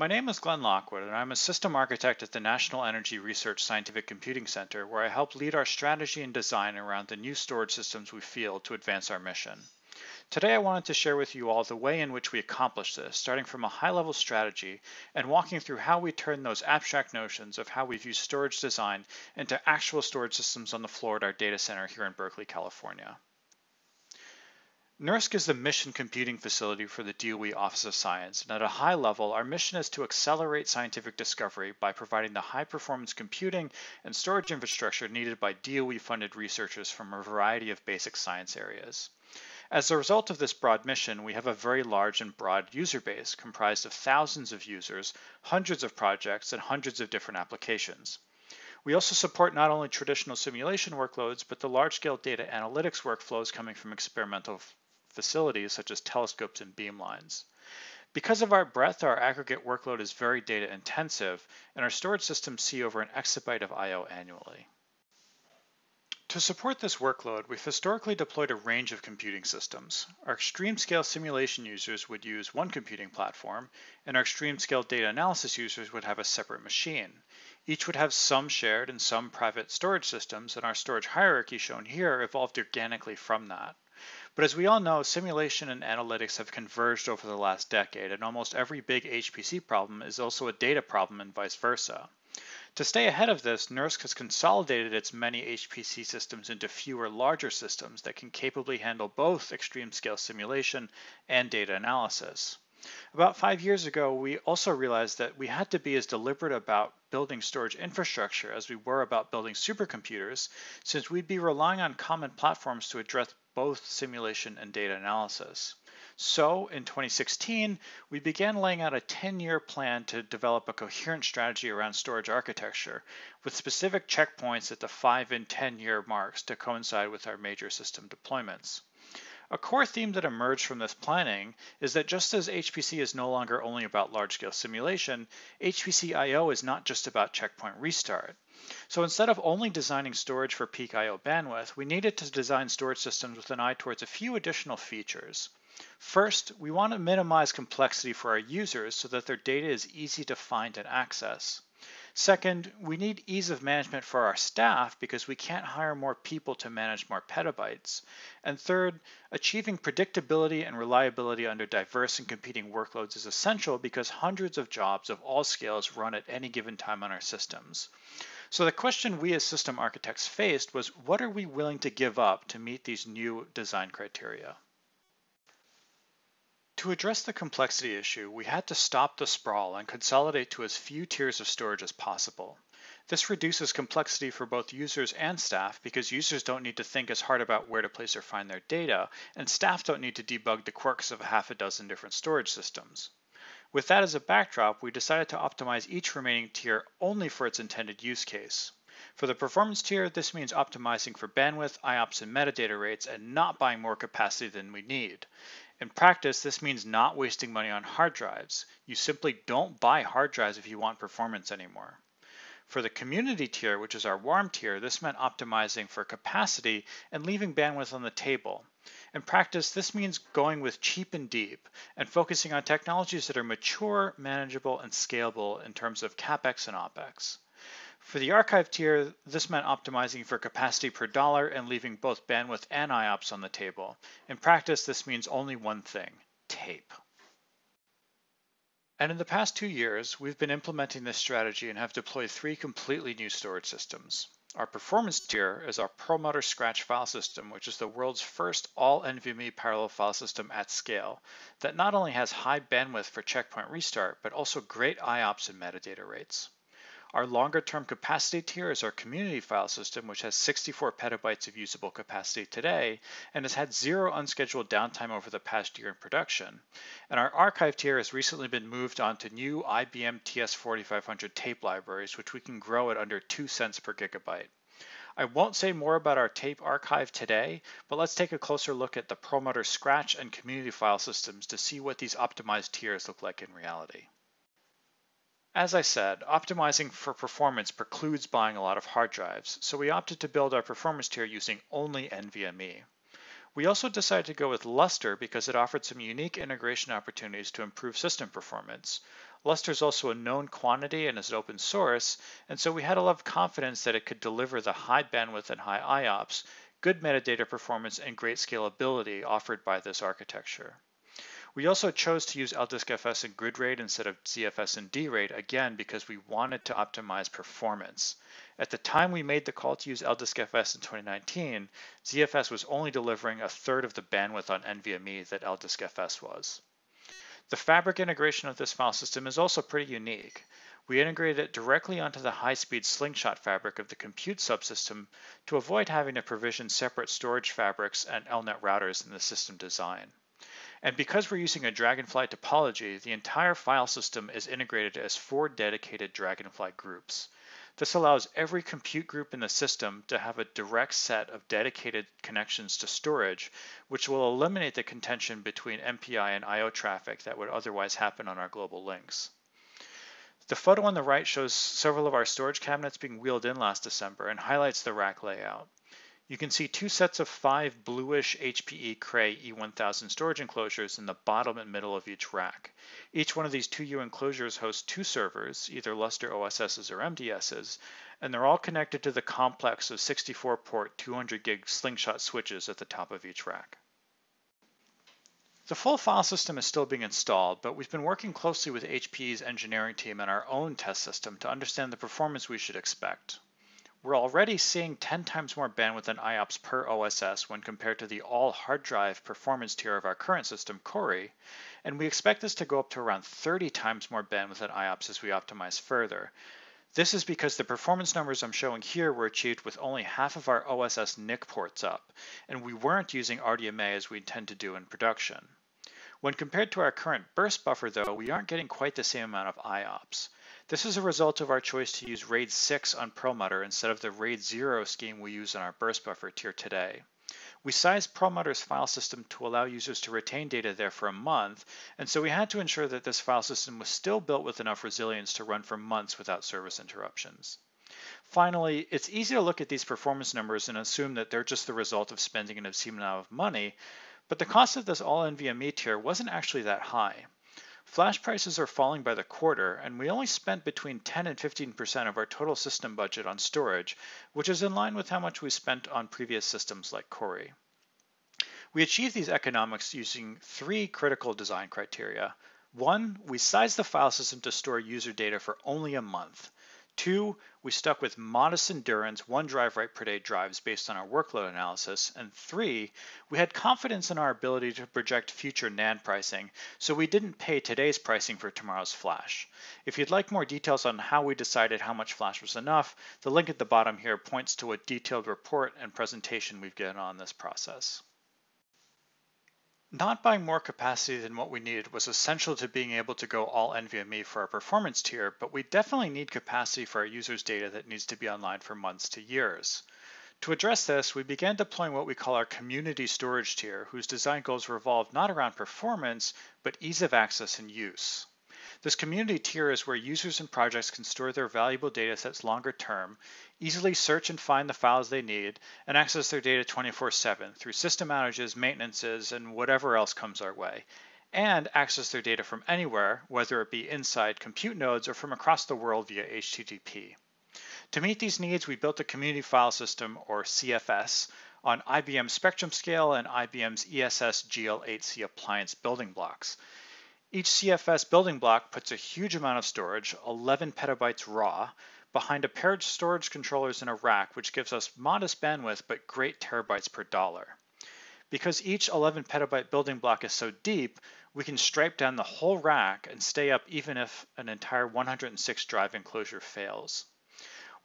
My name is Glenn Lockwood, and I'm a system architect at the National Energy Research Scientific Computing Center, where I help lead our strategy and design around the new storage systems we field to advance our mission. Today, I wanted to share with you all the way in which we accomplish this, starting from a high level strategy and walking through how we turn those abstract notions of how we've used storage design into actual storage systems on the floor at our data center here in Berkeley, California. NERSC is the mission computing facility for the DOE Office of Science, and at a high level, our mission is to accelerate scientific discovery by providing the high performance computing and storage infrastructure needed by DOE funded researchers from a variety of basic science areas. As a result of this broad mission, we have a very large and broad user base comprised of thousands of users, hundreds of projects, and hundreds of different applications. We also support not only traditional simulation workloads, but the large scale data analytics workflows coming from experimental facilities such as telescopes and beamlines. Because of our breadth, our aggregate workload is very data intensive, and our storage systems see over an exabyte of I.O. annually. To support this workload, we've historically deployed a range of computing systems. Our extreme scale simulation users would use one computing platform, and our extreme scale data analysis users would have a separate machine. Each would have some shared and some private storage systems, and our storage hierarchy shown here evolved organically from that. But as we all know, simulation and analytics have converged over the last decade, and almost every big HPC problem is also a data problem and vice versa. To stay ahead of this, NERSC has consolidated its many HPC systems into fewer larger systems that can capably handle both extreme scale simulation and data analysis. About five years ago, we also realized that we had to be as deliberate about building storage infrastructure as we were about building supercomputers, since we'd be relying on common platforms to address both simulation and data analysis. So in 2016, we began laying out a 10-year plan to develop a coherent strategy around storage architecture with specific checkpoints at the 5 and 10-year marks to coincide with our major system deployments. A core theme that emerged from this planning is that just as HPC is no longer only about large scale simulation, HPC IO is not just about checkpoint restart. So instead of only designing storage for peak I.O. bandwidth, we needed to design storage systems with an eye towards a few additional features. First, we want to minimize complexity for our users so that their data is easy to find and access. Second, we need ease of management for our staff because we can't hire more people to manage more petabytes. And third, achieving predictability and reliability under diverse and competing workloads is essential because hundreds of jobs of all scales run at any given time on our systems. So the question we as system architects faced was what are we willing to give up to meet these new design criteria? To address the complexity issue, we had to stop the sprawl and consolidate to as few tiers of storage as possible. This reduces complexity for both users and staff because users don't need to think as hard about where to place or find their data, and staff don't need to debug the quirks of a half a dozen different storage systems. With that as a backdrop, we decided to optimize each remaining tier only for its intended use case. For the performance tier, this means optimizing for bandwidth, IOPS, and metadata rates, and not buying more capacity than we need. In practice, this means not wasting money on hard drives. You simply don't buy hard drives if you want performance anymore. For the community tier, which is our warm tier, this meant optimizing for capacity and leaving bandwidth on the table. In practice, this means going with cheap and deep and focusing on technologies that are mature, manageable, and scalable in terms of CapEx and OpEx. For the archive tier, this meant optimizing for capacity per dollar and leaving both bandwidth and IOPS on the table. In practice, this means only one thing, tape. And in the past two years, we've been implementing this strategy and have deployed three completely new storage systems. Our performance tier is our Perlmutter Scratch file system, which is the world's first all NVMe parallel file system at scale that not only has high bandwidth for checkpoint restart, but also great IOPS and metadata rates. Our longer term capacity tier is our community file system, which has 64 petabytes of usable capacity today and has had zero unscheduled downtime over the past year in production. And our archive tier has recently been moved onto new IBM TS4500 tape libraries, which we can grow at under 2 cents per gigabyte. I won't say more about our tape archive today, but let's take a closer look at the Perlmutter Scratch and Community File systems to see what these optimized tiers look like in reality. As I said, optimizing for performance precludes buying a lot of hard drives, so we opted to build our performance tier using only NVMe. We also decided to go with Lustre because it offered some unique integration opportunities to improve system performance. Lustre is also a known quantity and is open source, and so we had a lot of confidence that it could deliver the high bandwidth and high IOPS, good metadata performance, and great scalability offered by this architecture. We also chose to use LDiskFS and GridRate instead of ZFS and DRate, again, because we wanted to optimize performance. At the time we made the call to use LDiskFS in 2019, ZFS was only delivering a third of the bandwidth on NVMe that LDiskFS was. The fabric integration of this file system is also pretty unique. We integrated it directly onto the high-speed slingshot fabric of the compute subsystem to avoid having to provision separate storage fabrics and LNet routers in the system design. And because we're using a Dragonfly topology, the entire file system is integrated as four dedicated Dragonfly groups. This allows every compute group in the system to have a direct set of dedicated connections to storage, which will eliminate the contention between MPI and IO traffic that would otherwise happen on our global links. The photo on the right shows several of our storage cabinets being wheeled in last December and highlights the rack layout. You can see two sets of five bluish HPE Cray E1000 storage enclosures in the bottom and middle of each rack. Each one of these 2U enclosures hosts two servers, either Lustre OSSs or MDSs, and they're all connected to the complex of 64-port 200 gig slingshot switches at the top of each rack. The full file system is still being installed, but we've been working closely with HPE's engineering team and our own test system to understand the performance we should expect. We're already seeing 10 times more bandwidth and IOPS per OSS when compared to the all hard drive performance tier of our current system, Cori, and we expect this to go up to around 30 times more bandwidth and IOPS as we optimize further. This is because the performance numbers I'm showing here were achieved with only half of our OSS NIC ports up, and we weren't using RDMA as we intend to do in production. When compared to our current burst buffer though, we aren't getting quite the same amount of IOPS. This is a result of our choice to use RAID 6 on Perlmutter instead of the RAID 0 scheme we use on our burst buffer tier today. We sized Perlmutter's file system to allow users to retain data there for a month, and so we had to ensure that this file system was still built with enough resilience to run for months without service interruptions. Finally, it's easy to look at these performance numbers and assume that they're just the result of spending an obscene amount of money, but the cost of this all NVMe tier wasn't actually that high. Flash prices are falling by the quarter, and we only spent between 10 and 15% of our total system budget on storage, which is in line with how much we spent on previous systems like Cori. We achieved these economics using three critical design criteria. One, we size the file system to store user data for only a month. Two, we stuck with modest endurance, one drive right per day drives based on our workload analysis. And three, we had confidence in our ability to project future NAND pricing, so we didn't pay today's pricing for tomorrow's flash. If you'd like more details on how we decided how much flash was enough, the link at the bottom here points to a detailed report and presentation we've given on this process. Not buying more capacity than what we needed was essential to being able to go all NVMe for our performance tier, but we definitely need capacity for our users' data that needs to be online for months to years. To address this, we began deploying what we call our community storage tier, whose design goals revolve not around performance, but ease of access and use. This community tier is where users and projects can store their valuable data sets longer term, easily search and find the files they need, and access their data 24 7 through system outages, maintenances, and whatever else comes our way, and access their data from anywhere, whether it be inside compute nodes or from across the world via HTTP. To meet these needs, we built a Community File System, or CFS, on IBM Spectrum Scale and IBM's ESS GL8C appliance building blocks. Each CFS building block puts a huge amount of storage, 11 petabytes raw, behind a pair of storage controllers in a rack, which gives us modest bandwidth but great terabytes per dollar. Because each 11 petabyte building block is so deep, we can stripe down the whole rack and stay up even if an entire 106 drive enclosure fails.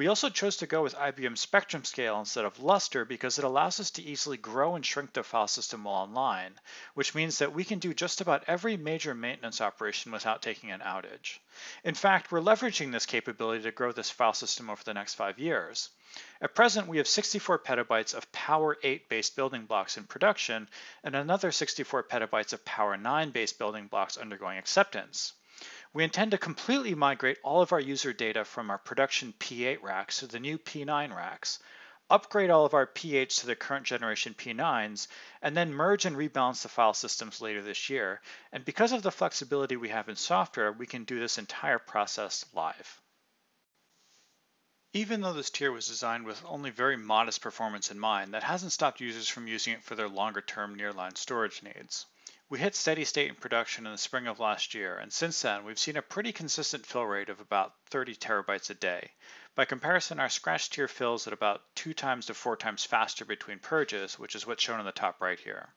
We also chose to go with IBM Spectrum Scale instead of Luster because it allows us to easily grow and shrink the file system while online, which means that we can do just about every major maintenance operation without taking an outage. In fact, we're leveraging this capability to grow this file system over the next five years. At present, we have 64 petabytes of Power 8 based building blocks in production and another 64 petabytes of Power 9 based building blocks undergoing acceptance. We intend to completely migrate all of our user data from our production P8 racks to the new P9 racks, upgrade all of our P8s to the current generation P9s, and then merge and rebalance the file systems later this year. And because of the flexibility we have in software, we can do this entire process live. Even though this tier was designed with only very modest performance in mind, that hasn't stopped users from using it for their longer term nearline storage needs. We hit steady state in production in the spring of last year, and since then we've seen a pretty consistent fill rate of about 30 terabytes a day. By comparison, our scratch tier fills at about two times to four times faster between purges, which is what's shown in the top right here.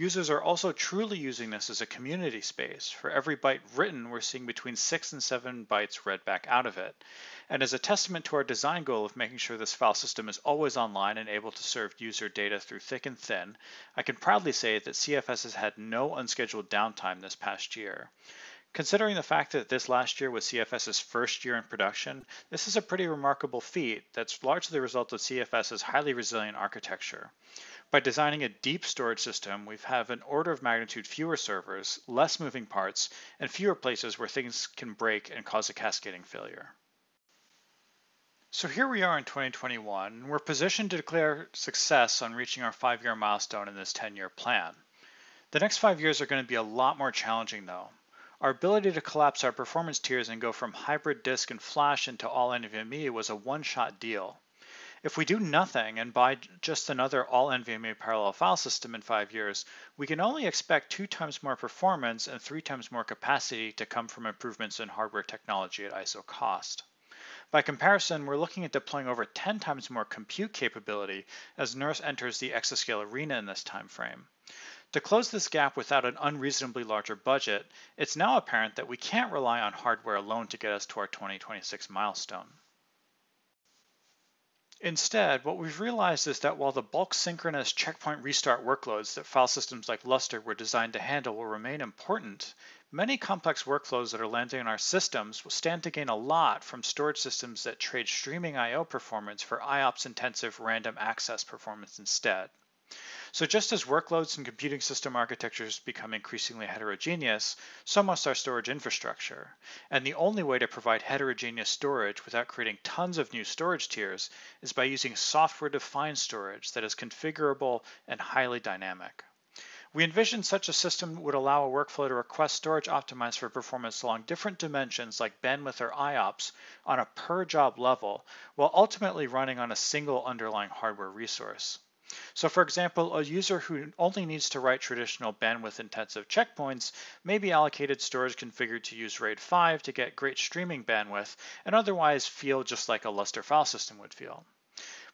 Users are also truly using this as a community space. For every byte written, we're seeing between six and seven bytes read back out of it. And as a testament to our design goal of making sure this file system is always online and able to serve user data through thick and thin, I can proudly say that CFS has had no unscheduled downtime this past year. Considering the fact that this last year was CFS's first year in production, this is a pretty remarkable feat that's largely the result of CFS's highly resilient architecture. By designing a deep storage system, we have an order of magnitude fewer servers, less moving parts, and fewer places where things can break and cause a cascading failure. So here we are in 2021, and we're positioned to declare success on reaching our five year milestone in this 10 year plan. The next five years are going to be a lot more challenging, though. Our ability to collapse our performance tiers and go from hybrid disk and flash into all NVMe was a one-shot deal. If we do nothing and buy just another all NVMe parallel file system in five years, we can only expect two times more performance and three times more capacity to come from improvements in hardware technology at ISO cost. By comparison, we're looking at deploying over 10 times more compute capability as NERSC enters the exascale arena in this time frame. To close this gap without an unreasonably larger budget, it's now apparent that we can't rely on hardware alone to get us to our 2026 milestone. Instead, what we've realized is that while the bulk synchronous checkpoint restart workloads that file systems like Lustre were designed to handle will remain important, many complex workflows that are landing in our systems will stand to gain a lot from storage systems that trade streaming I.O. performance for IOPS-intensive random access performance instead. So just as workloads and computing system architectures become increasingly heterogeneous, so must our storage infrastructure. And the only way to provide heterogeneous storage without creating tons of new storage tiers is by using software-defined storage that is configurable and highly dynamic. We envision such a system would allow a workflow to request storage optimized for performance along different dimensions like bandwidth or IOPS on a per job level, while ultimately running on a single underlying hardware resource. So for example, a user who only needs to write traditional bandwidth intensive checkpoints may be allocated storage configured to use RAID 5 to get great streaming bandwidth and otherwise feel just like a Lustre file system would feel.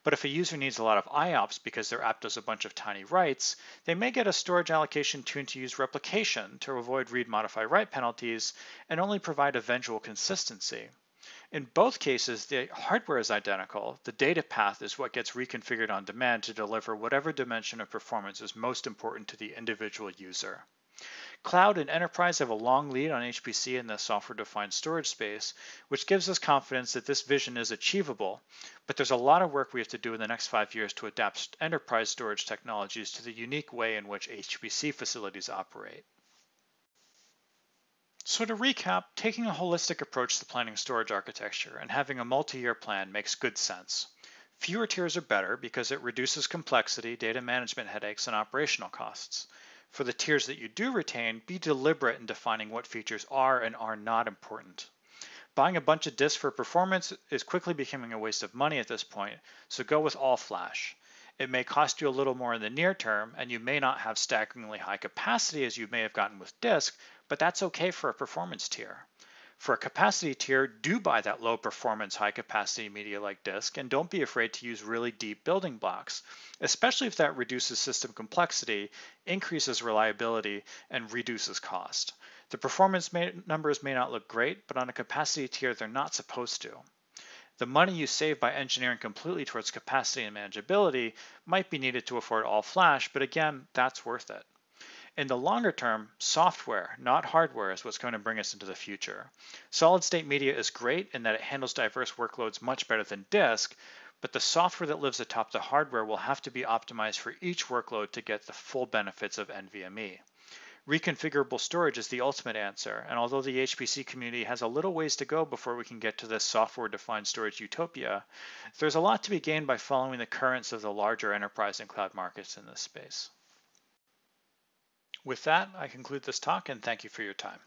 But if a user needs a lot of IOPS because their app does a bunch of tiny writes, they may get a storage allocation tuned to use replication to avoid read modify write penalties and only provide eventual consistency. In both cases, the hardware is identical. The data path is what gets reconfigured on demand to deliver whatever dimension of performance is most important to the individual user. Cloud and enterprise have a long lead on HPC in the software defined storage space, which gives us confidence that this vision is achievable. But there's a lot of work we have to do in the next five years to adapt enterprise storage technologies to the unique way in which HPC facilities operate. So to recap, taking a holistic approach to planning storage architecture and having a multi-year plan makes good sense. Fewer tiers are better because it reduces complexity, data management headaches, and operational costs. For the tiers that you do retain, be deliberate in defining what features are and are not important. Buying a bunch of disks for performance is quickly becoming a waste of money at this point, so go with all flash. It may cost you a little more in the near term, and you may not have staggeringly high capacity as you may have gotten with disk, but that's okay for a performance tier. For a capacity tier, do buy that low performance, high capacity media like disk, and don't be afraid to use really deep building blocks, especially if that reduces system complexity, increases reliability, and reduces cost. The performance may, numbers may not look great, but on a capacity tier, they're not supposed to. The money you save by engineering completely towards capacity and manageability might be needed to afford all flash, but again, that's worth it. In the longer term, software, not hardware, is what's going to bring us into the future. Solid state media is great in that it handles diverse workloads much better than disk, but the software that lives atop the hardware will have to be optimized for each workload to get the full benefits of NVMe. Reconfigurable storage is the ultimate answer, and although the HPC community has a little ways to go before we can get to this software defined storage utopia, there's a lot to be gained by following the currents of the larger enterprise and cloud markets in this space. With that, I conclude this talk and thank you for your time.